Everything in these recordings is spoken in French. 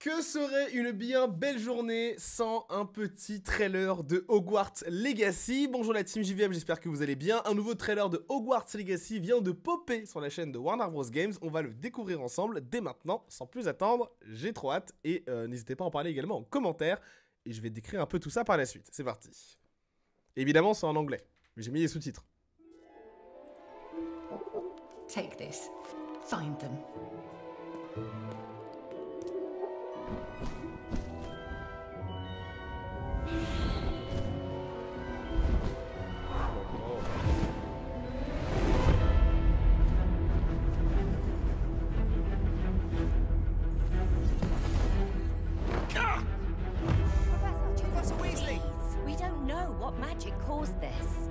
Que serait une bien belle journée sans un petit trailer de Hogwarts Legacy Bonjour la team JVM, j'espère que vous allez bien. Un nouveau trailer de Hogwarts Legacy vient de popper sur la chaîne de Warner Bros Games. On va le découvrir ensemble dès maintenant, sans plus attendre. J'ai trop hâte et euh, n'hésitez pas à en parler également en commentaire. Et je vais décrire un peu tout ça par la suite. C'est parti. Évidemment, c'est en anglais, mais j'ai mis les sous-titres. Take this. Find them. Please, we don't know what magic caused this.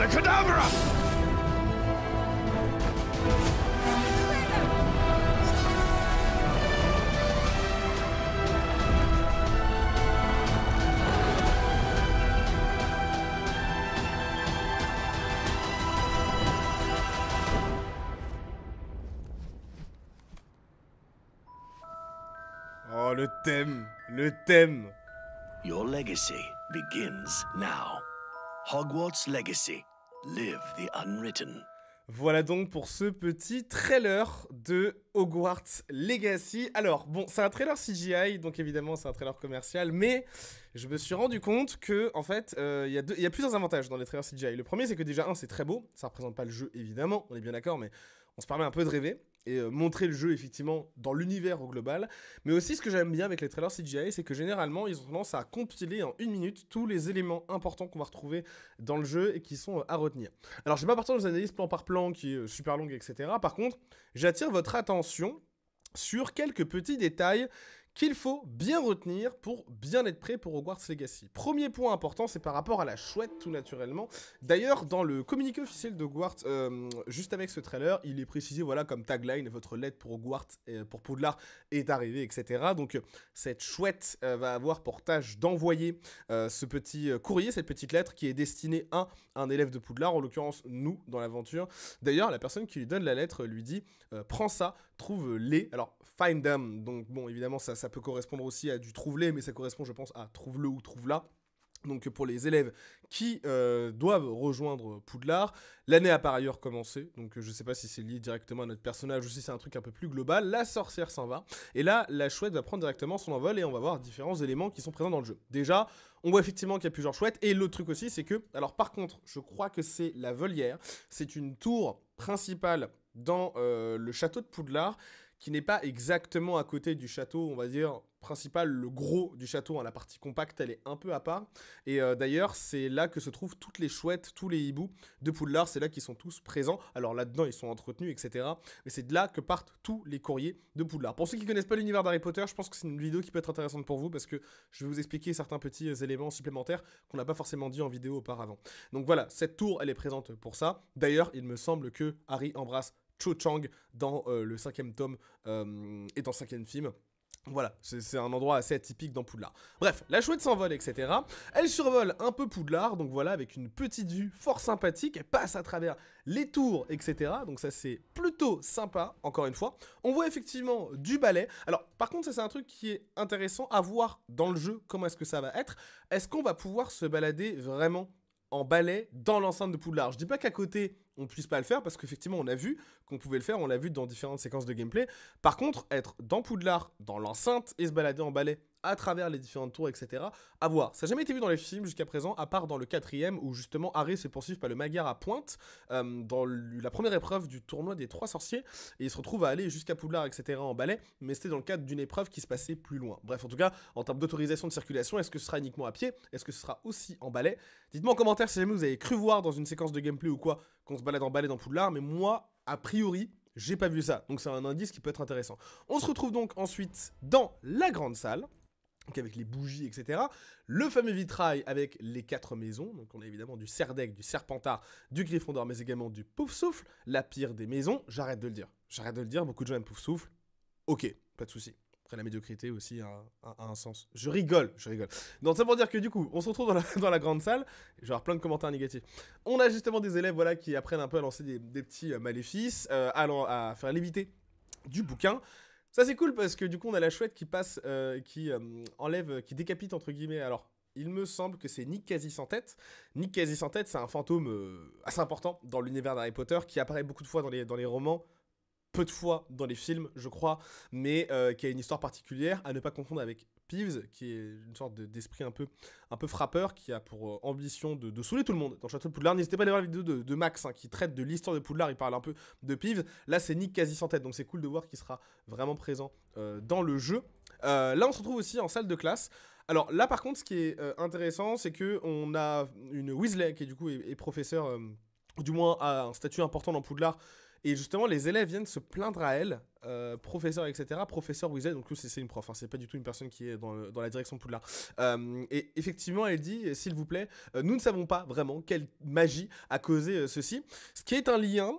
the cadaver! Oh, le thème, le thème. Your legacy begins now. Hogwarts Legacy, Live the unwritten. Voilà donc pour ce petit trailer de Hogwarts Legacy. Alors, bon, c'est un trailer CGI, donc évidemment c'est un trailer commercial, mais je me suis rendu compte que, en fait, euh, il y, a plusieurs avantages dans les trailers CGI. Le premier, c'est que déjà, un, c'est très beau, ça représente pas le jeu évidemment, on est bien d'accord, mais on se permet un peu de rêver et euh, montrer le jeu effectivement dans l'univers au global. Mais aussi ce que j'aime bien avec les trailers CGI, c'est que généralement ils ont tendance à compiler en une minute tous les éléments importants qu'on va retrouver dans le jeu et qui sont euh, à retenir. Alors je vais pas partir dans analyses analyse plan par plan qui est euh, super longue, etc. Par contre, j'attire votre attention sur quelques petits détails qu'il faut bien retenir pour bien être prêt pour Hogwarts Legacy. Premier point important, c'est par rapport à la chouette tout naturellement. D'ailleurs, dans le communiqué officiel de Hogwarts, euh, juste avec ce trailer, il est précisé voilà comme tagline votre lettre pour Hogwarts euh, pour Poudlard est arrivée, etc. Donc euh, cette chouette va avoir pour tâche d'envoyer ce petit courrier, cette petite lettre qui est destinée à un élève de Poudlard, en l'occurrence nous dans l'aventure. D'ailleurs, la personne qui lui donne la lettre lui dit prends ça, trouve les, alors find them. Donc bon, évidemment ça, ça peut correspondre aussi à du trouvelé, mais ça correspond, je pense, à trouve-le ou trouve-la. Donc pour les élèves qui euh, doivent rejoindre Poudlard, l'année a par ailleurs commencé, donc euh, je ne sais pas si c'est lié directement à notre personnage ou si c'est un truc un peu plus global, la sorcière s'en va, et là la chouette va prendre directement son envol et on va voir différents éléments qui sont présents dans le jeu. Déjà, on voit effectivement qu'il y a plusieurs chouettes, et l'autre truc aussi c'est que, alors par contre, je crois que c'est la volière, c'est une tour principale dans euh, le château de Poudlard qui n'est pas exactement à côté du château, on va dire, principal, le gros du château, hein, la partie compacte, elle est un peu à part. Et euh, d'ailleurs, c'est là que se trouvent toutes les chouettes, tous les hiboux de Poudlard, c'est là qu'ils sont tous présents. Alors là-dedans, ils sont entretenus, etc. Mais c'est de là que partent tous les courriers de Poudlard. Pour ceux qui connaissent pas l'univers d'Harry Potter, je pense que c'est une vidéo qui peut être intéressante pour vous, parce que je vais vous expliquer certains petits euh, éléments supplémentaires qu'on n'a pas forcément dit en vidéo auparavant. Donc voilà, cette tour, elle est présente pour ça. D'ailleurs, il me semble que Harry embrasse Cho Chang dans euh, le cinquième tome euh, et dans le cinquième film. Voilà, c'est un endroit assez atypique dans Poudlard. Bref, la chouette s'envole, etc. Elle survole un peu Poudlard, donc voilà, avec une petite vue fort sympathique. Elle passe à travers les tours, etc. Donc ça, c'est plutôt sympa, encore une fois. On voit effectivement du balai Alors, par contre, ça, c'est un truc qui est intéressant à voir dans le jeu, comment est-ce que ça va être. Est-ce qu'on va pouvoir se balader vraiment en balai dans l'enceinte de Poudlard. Je dis pas qu'à côté on puisse pas le faire parce qu'effectivement on a vu qu'on pouvait le faire, on l'a vu dans différentes séquences de gameplay. Par contre, être dans Poudlard, dans l'enceinte et se balader en balai à travers les différents tours, etc. À voir. Ça n'a jamais été vu dans les films jusqu'à présent, à part dans le quatrième où justement Harry s'est poursuivi par le Magyar à pointe euh, dans la première épreuve du tournoi des trois sorciers et il se retrouve à aller jusqu'à Poudlard, etc. en balai, mais c'était dans le cadre d'une épreuve qui se passait plus loin. Bref, en tout cas, en termes d'autorisation de circulation, est-ce que ce sera uniquement à pied Est-ce que ce sera aussi en balai Dites-moi en commentaire si jamais vous avez cru voir dans une séquence de gameplay ou quoi qu'on se balade en balai dans Poudlard, mais moi, a priori, j'ai pas vu ça, donc c'est un indice qui peut être intéressant. On se retrouve donc ensuite dans la grande salle avec les bougies, etc. Le fameux vitrail avec les quatre maisons, donc on a évidemment du Serdec, du Serpentard, du griffon d'or, mais également du pouf souffle la pire des maisons, j'arrête de le dire. J'arrête de le dire, beaucoup de gens aiment souffle ok, pas de souci. Après, la médiocrité aussi a, un sens. Je rigole, je rigole. Donc, ça pour dire que du coup, on se retrouve dans la, grande salle. Je vais avoir plein de commentaires négatifs. On a justement des élèves voilà, qui apprennent un peu à lancer des, petits euh, maléfices, à, euh, à faire léviter du bouquin. Ça c'est cool parce que du coup on a la chouette qui passe, euh, qui euh, enlève, qui décapite entre guillemets. Alors il me semble que c'est Nick Quasi sans tête. Nick Quasi sans tête, c'est un fantôme euh, assez important dans l'univers d'Harry Potter qui apparaît beaucoup de fois dans les, dans les romans, peu de fois dans les films, je crois, mais qui a une histoire particulière à ne pas confondre avec Pives qui est une sorte d'esprit un peu, un peu frappeur, qui a pour euh, ambition de, de saouler tout le monde dans Château de Poudlard. N'hésitez pas à aller voir la vidéo de, Max, hein, qui traite de l'histoire de Poudlard, il parle un peu de Pives. Là, c'est Nick quasi sans tête, donc c'est cool de voir qu'il sera vraiment présent euh, dans le jeu. Euh, là, on se retrouve aussi en salle de classe. Alors là, par contre, ce qui est intéressant, c'est que on a une Weasley qui du coup est, est professeur, du moins a un statut important dans Poudlard, et justement, les élèves viennent se plaindre à elle, euh, professeur, etc. Professeur Weasley, donc c'est une prof, hein, c'est pas du tout une personne qui est dans, la direction de Poudlard. Euh, et effectivement, elle dit, s'il vous plaît, euh, nous ne savons pas vraiment quelle magie a causé ceci. Ce qui est un lien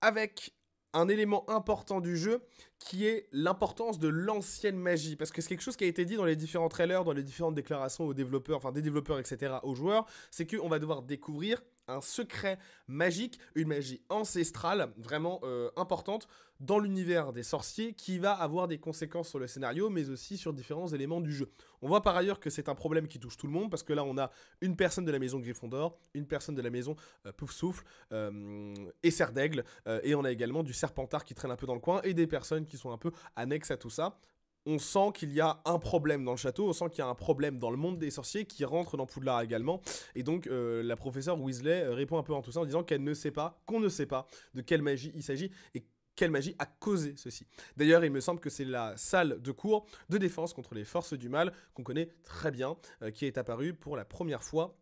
avec un élément important du jeu qui est l'importance de l'ancienne magie. Parce que c'est quelque chose qui a été dit dans les différents trailers, dans les différentes déclarations aux développeurs, enfin des développeurs, etc., aux joueurs, c'est qu'on va devoir découvrir un secret magique, une magie ancestrale vraiment euh, importante dans l'univers des sorciers qui va avoir des conséquences sur le scénario mais aussi sur différents éléments du jeu. On voit par ailleurs que c'est un problème qui touche tout le monde parce que là on a une personne de la maison Gryffondor, une personne de la maison euh, Pouf Souffle, et euh, Serre d'Aigle, et on a également du Serpentard qui traîne un peu dans le coin et des personnes qui sont un peu annexes à tout ça on sent qu'il y a un problème dans le château, on sent qu'il y a un problème dans le monde des sorciers qui rentre dans Poudlard également. Et donc euh, la professeure Weasley euh, répond un peu en tout ça en disant qu'elle ne sait pas, qu'on ne sait pas de quelle magie il s'agit et quelle magie a causé ceci. D'ailleurs, il me semble que c'est la salle de cours de défense contre les forces du mal qu'on connaît très bien, euh, qui est apparue pour la première fois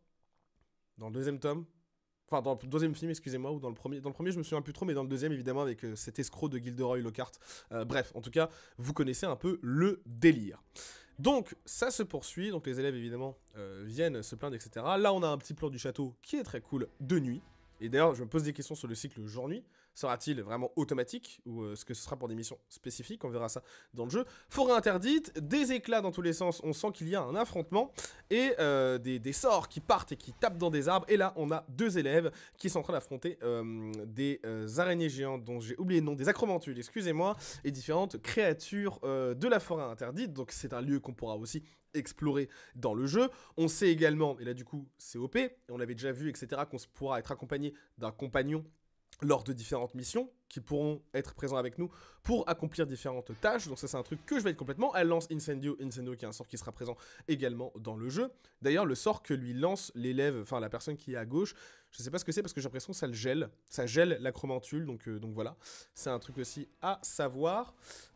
dans le deuxième tome Enfin, dans le deuxième film, excusez-moi, ou dans le premier. Dans le premier, je me souviens plus trop, mais dans le deuxième, évidemment, avec euh, cet escroc de Gilderoy Lockhart. Euh, bref, en tout cas, vous connaissez un peu le délire. Donc, ça se poursuit. Donc, les élèves, évidemment, euh, viennent se plaindre, etc. Là, on a un petit plan du château qui est très cool de nuit. Et d'ailleurs, je me pose des questions sur le cycle jour-nuit. Sera-t-il vraiment automatique ou euh, est ce que ce sera pour des missions spécifiques On verra ça dans le jeu. Forêt interdite, des éclats dans tous les sens, on sent qu'il y a un affrontement et euh, des, sorts qui partent et qui tapent dans des arbres. Et là, on a deux élèves qui sont en train d'affronter euh, des araignées géantes dont j'ai oublié le nom, des acromantules, excusez-moi, et différentes créatures de la forêt interdite. Donc c'est un lieu qu'on pourra aussi explorer dans le jeu. On sait également, et là du coup c'est OP, on l'avait déjà vu, etc., qu'on pourra être accompagné d'un compagnon lors de différentes missions qui pourront être présents avec nous pour accomplir différentes tâches. Donc ça c'est un truc que je vais être complètement. Elle lance Incendio, Incendio qui est un sort qui sera présent également dans le jeu. D'ailleurs le sort que lui lance l'élève, enfin la personne qui est à gauche, je sais pas ce que c'est parce que j'ai l'impression que ça le gèle. Ça gèle l'acromantule, donc, euh, donc voilà. C'est un truc aussi à savoir.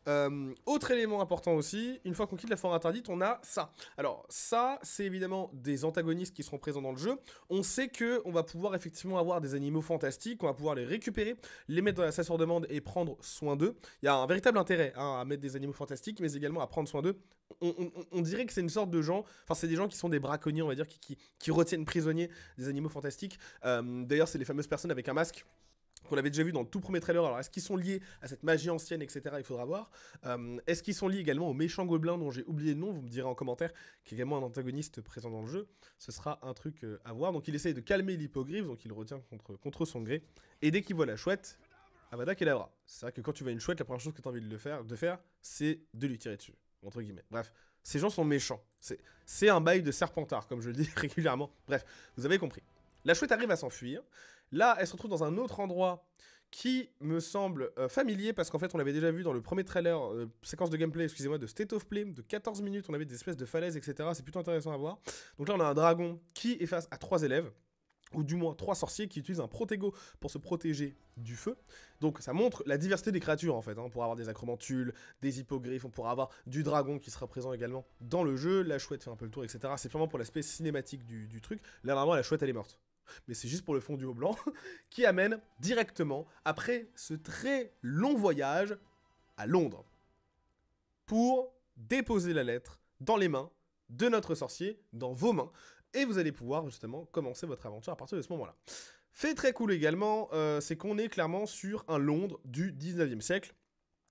Euh, autre élément important aussi, une fois qu'on quitte la forêt interdite, on a ça. Alors ça, c'est évidemment des antagonistes qui seront présents dans le jeu. On sait que on va pouvoir effectivement avoir des animaux fantastiques, on va pouvoir les récupérer, les mettre dans la sur demande et prendre soin d'eux. Il y a un véritable intérêt hein, à mettre des animaux fantastiques, mais également à prendre soin d'eux. On, dirait que c'est une sorte de gens, enfin c'est des gens qui sont des braconniers, on va dire, qui, retiennent prisonniers des animaux fantastiques. Euh, d'ailleurs, c'est les fameuses personnes avec un masque qu'on avait déjà vu dans le tout premier trailer. Alors, est-ce qu'ils sont liés à cette magie ancienne, etc. Il faudra voir. Euh, est-ce qu'ils sont liés également au méchant gobelin dont j'ai oublié le nom Vous me direz en commentaire, qui est également un antagoniste présent dans le jeu. Ce sera un truc euh, à voir. Donc, il essaye de calmer l'hippogriffe, donc il le retient contre, contre son gré. Et dès qu'il voit la chouette, Avada Kedavra. C'est vrai que quand tu vois une chouette, la première chose que tu as envie de, faire, de faire, c'est de lui tirer dessus. Entre guillemets. Bref, ces gens sont méchants. C'est un bail de serpentard, comme je le dis régulièrement. Bref, vous avez compris. La chouette arrive à s'enfuir. Là, elle se retrouve dans un autre endroit qui me semble euh, familier parce qu'en fait on l'avait déjà vu dans le premier trailer, euh, séquence de gameplay, excusez-moi, de State of Play de 14 minutes, on avait des espèces de falaises, etc. C'est plutôt intéressant à voir. Donc là on a un dragon qui est face à trois élèves ou du moins trois sorciers qui utilisent un protégo pour se protéger du feu. Donc ça montre la diversité des créatures en fait, hein. on pourra avoir des acromantules, des hippogriffes, on pourra avoir du dragon qui sera présent également dans le jeu, la chouette fait un peu le tour, etc. C'est vraiment pour l'aspect cinématique du, du truc. Là normalement la chouette elle est morte, mais c'est juste pour le fond du haut blanc, qui amène directement, après ce très long voyage, à Londres, pour déposer la lettre dans les mains de notre sorcier, dans vos mains, et vous allez pouvoir justement commencer votre aventure à partir de ce moment-là. Fait très cool également, euh, c'est qu'on est clairement sur un Londres du 19e siècle.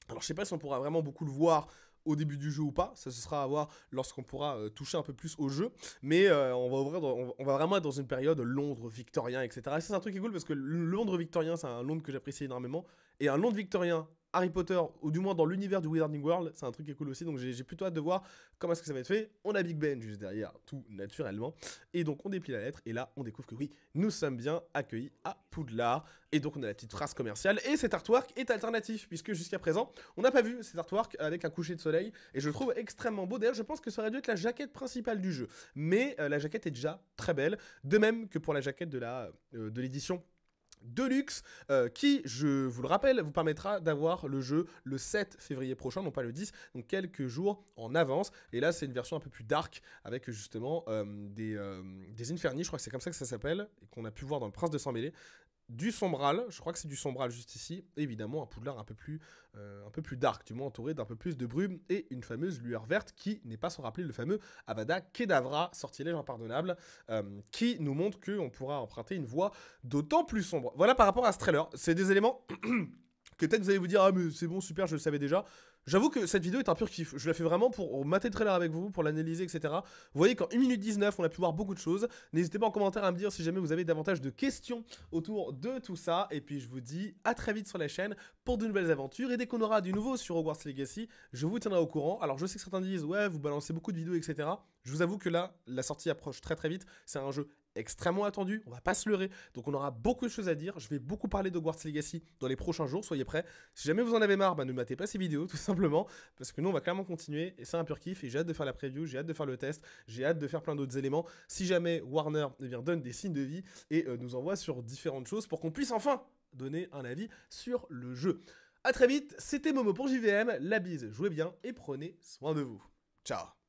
Alors je sais pas si on pourra vraiment beaucoup le voir au début du jeu ou pas. Ça, ce sera à voir lorsqu'on pourra euh, toucher un peu plus au jeu. Mais euh, on, va ouvrir on, va vraiment être dans une période Londres victorien, etc. ça, c'est un truc qui est cool parce que Londres victorien, c'est un Londres que j'apprécie énormément. Et un Londres victorien Harry Potter, ou du moins dans l'univers du Wizarding World, c'est un truc qui est cool aussi, donc j'ai plutôt hâte de voir comment est-ce que ça va être fait. On a Big Ben juste derrière, tout naturellement, et donc on déplie la lettre, et là on découvre que oui, nous sommes bien accueillis à Poudlard, et donc on a la petite phrase commerciale, et cet artwork est alternatif, puisque jusqu'à présent, on n'a pas vu cet artwork avec un coucher de soleil, et je le trouve extrêmement beau, d'ailleurs je pense que ça aurait dû être la jaquette principale du jeu, mais euh, la jaquette est déjà très belle, de même que pour la jaquette de euh, l'édition de luxe euh, qui, je vous le rappelle, vous permettra d'avoir le jeu le 7 février prochain, non pas le 10, donc quelques jours en avance. Et là, c'est une version un peu plus dark avec justement euh, des, euh, je crois que c'est comme ça que ça s'appelle, et qu'on a pu voir dans Le Prince de Sans-Mêlé, du sombral, je crois que c'est du sombral juste ici, évidemment un poudlard un peu plus, euh, un peu plus dark, du moins entouré d'un peu plus de brume et une fameuse lueur verte qui n'est pas sans rappeler le fameux Avada Kedavra, sortilège impardonnable, euh, qui nous montre qu'on pourra emprunter une voie d'autant plus sombre. Voilà par rapport à ce trailer, c'est des éléments que peut-être vous allez vous dire ah mais c'est bon super je le savais déjà, J'avoue que cette vidéo est un pur kiff. Je la fais vraiment pour mater le trailer avec vous, pour l'analyser, etc. Vous voyez qu'en 1 minute 19, on a pu voir beaucoup de choses. N'hésitez pas en commentaire à me dire si jamais vous avez davantage de questions autour de tout ça. Et puis je vous dis à très vite sur la chaîne pour de nouvelles aventures. Et dès qu'on aura du nouveau sur Hogwarts Legacy, je vous tiendrai au courant. Alors je sais que certains disent, ouais, vous balancez beaucoup de vidéos, etc. Je vous avoue que là, la sortie approche très très vite. C'est un jeu extrêmement attendu, on va pas se leurrer, donc on aura beaucoup de choses à dire, je vais beaucoup parler de Hogwarts Legacy dans les prochains jours, soyez prêts, si jamais vous en avez marre, bah, ne matez pas ces vidéos tout simplement, parce que nous on va clairement continuer, et c'est un pur kiff, et j'ai hâte de faire la preview, j'ai hâte de faire le test, j'ai hâte de faire plein d'autres éléments, si jamais Warner eh bien, donne des signes de vie et euh, nous envoie sur différentes choses pour qu'on puisse enfin donner un avis sur le jeu. A très vite, c'était Momo pour JVM, la bise, jouez bien et prenez soin de vous. Ciao